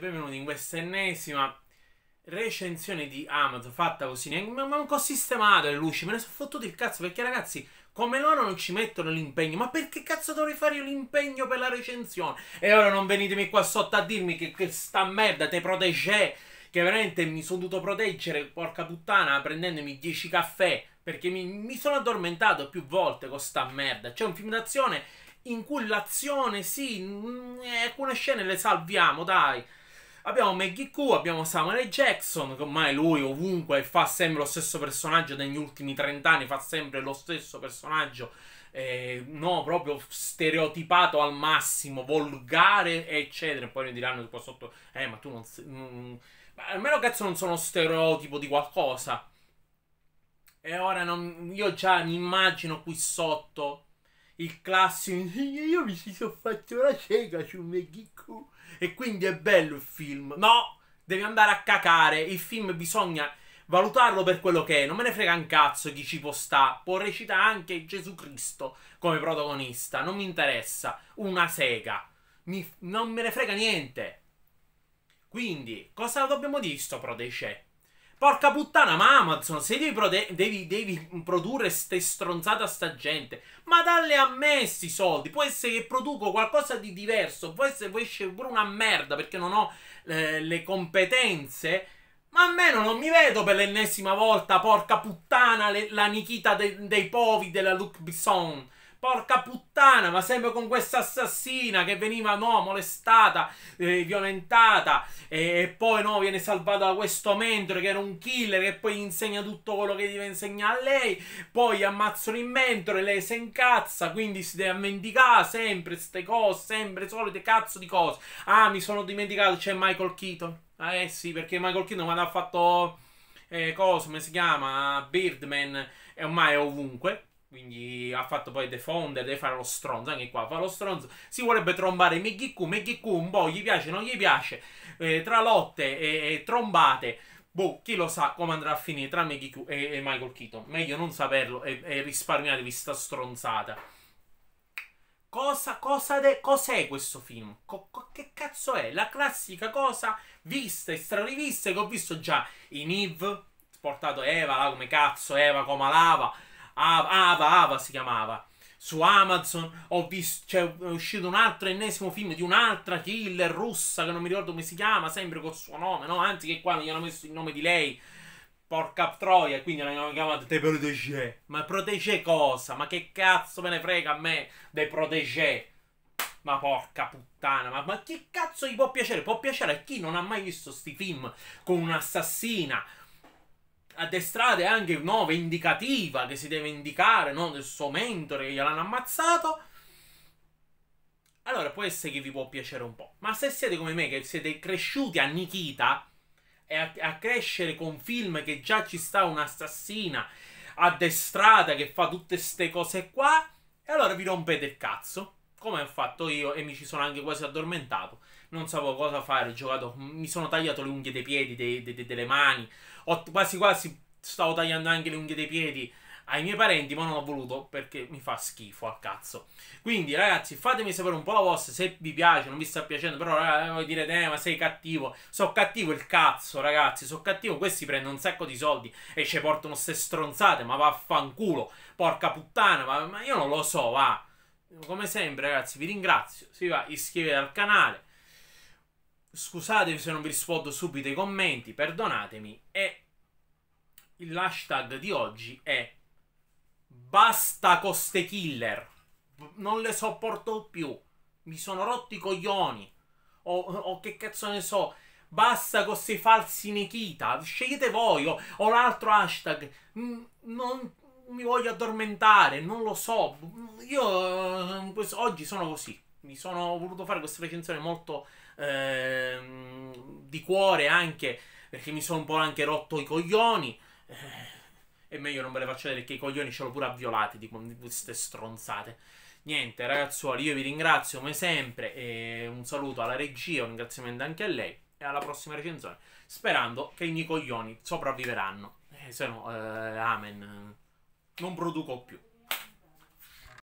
benvenuti in questa ennesima recensione di Amazon fatta così, ma manco sistemata le luci, me ne sono fottuto il cazzo perché ragazzi come loro non ci mettono l'impegno, ma perché cazzo dovrei fare io l'impegno per la recensione? E ora non venitemi qua sotto a dirmi che, questa merda te protegge, che veramente mi sono dovuto proteggere, porca puttana, prendendomi 10 caffè, perché mi, mi sono addormentato più volte con sta merda, c'è un film d'azione in cui l'azione, sì, mh, mm, eh, alcune scene le salviamo, dai, Abbiamo Maggie Q, abbiamo Samuel Jackson, che ormai lui ovunque fa sempre lo stesso personaggio negli ultimi 30 anni, fa sempre lo stesso personaggio, eh, no, proprio stereotipato al massimo, volgare, eccetera. poi mi diranno qua sotto, eh, ma tu non... Sei, mm, ma almeno cazzo non sono stereotipo di qualcosa. E ora non, io già mi immagino qui sotto il classico io mi ci sono fatto una cieca su Megiku e quindi è bello il film no devi andare a cacare il film bisogna valutarlo per quello che è non me ne frega un cazzo chi ci può sta può recitare anche Gesù Cristo come protagonista non mi interessa una sega mi, non me ne frega niente quindi cosa dobbiamo dire sto pro dei Porca puttana, ma Amazon, se devi, prode- devi, devi produrre ste stronzate a sta gente, ma dalle a me sti soldi. Può essere che produco qualcosa di diverso, può essere che esce pure una merda perché non ho eh, le competenze. Ma almeno non mi vedo per l'ennesima volta, porca puttana, le, la Nikita de, dei Povi della Luc Bisson. Porca puttana, ma sempre con questa assassina che veniva, no, molestata, eh, violentata e, e, poi, no, viene salvata da questo mentore che era un killer che poi insegna tutto quello che deve insegnare a lei. Poi ammazzano il mentore, lei si incazza, quindi si deve mendicare sempre queste cose, sempre solite cazzo di cose. Ah, mi sono dimenticato, c'è Michael Keaton. Ah, eh sì, perché Michael Keaton quando ha fatto... Eh, cosa, come si chiama? Birdman, e eh, ormai è ovunque. Quindi ha fatto poi The Founder, deve fare lo stronzo, anche qua fa lo stronzo, si vorrebbe trombare Megiku, Megiku un po', gli piace, non gli piace, eh, tra lotte e, e trombate, boh, chi lo sa come andrà a finire tra Megiku e, e Michael Keaton, meglio non saperlo e, e risparmiatevi sta stronzata. Cosa, cosa de, cos'è questo film? Co, co, che cazzo è? La classica cosa vista e strarivista che ho visto già in Eve, portato Eva, là, come cazzo, Eva come lava Ava, Ava, Ava si chiamava. Su Amazon ho visto, cioè, è uscito un altro ennesimo film di un'altra killer russa che non mi ricordo come si chiama, sempre col suo nome, no? Anzi che qua non gli hanno messo il nome di lei. Porca troia, quindi l'hanno chiamata The Protégé. Ma Protégé cosa? Ma che cazzo me ne frega a me dei Protégé? Ma porca puttana, ma, ma, che cazzo gli può piacere? Può piacere a chi non ha mai visto sti film con un'assassina, addestrate anche no, vendicativa che si deve indicare no, del suo mentore che gliel'hanno ammazzato. Allora può essere che vi può piacere un po'. Ma se siete come me, che siete cresciuti a Nikita e a, a crescere con film che già ci sta un'assassina addestrata che fa tutte queste cose qua, e allora vi rompete il cazzo, come ho fatto io e mi ci sono anche quasi addormentato non sapevo cosa fare, ho giocato, mi sono tagliato le unghie dei piedi, dei, dei, delle mani, ho, quasi quasi stavo tagliando anche le unghie dei piedi ai miei parenti, ma non ho voluto perché mi fa schifo al cazzo. Quindi, ragazzi, fatemi sapere un po' la vostra se vi piace, non vi sta piacendo, però ragazzi, eh, voi direte, eh, ma sei cattivo. So cattivo il cazzo, ragazzi, so cattivo, questi prendono un sacco di soldi e ci portano ste stronzate, ma vaffanculo, porca puttana, ma, ma io non lo so, va. Come sempre, ragazzi, vi ringrazio. Si va, iscrivetevi al canale Scusatevi se non vi rispondo subito ai commenti, perdonatemi. E l'hashtag di oggi è Basta coste killer. Non le sopporto più. Mi sono rotti i coglioni. O, o che cazzo ne so. Basta con questi falsi Nikita. Scegliete voi. O, o un altro hashtag. Mm, non mi voglio addormentare. Non lo so. Io eh, oggi sono così mi sono voluto fare questa recensione molto ehm, di cuore anche perché mi sono un po' anche rotto i coglioni. Eh, è meglio non ve le faccio vedere che i coglioni ce l'ho pure avviolati di queste stronzate. Niente, ragazzuoli, io vi ringrazio come sempre e un saluto alla regia, un ringraziamento anche a lei e alla prossima recensione, sperando che i miei coglioni sopravviveranno. Eh, se no, eh, amen. Non produco più.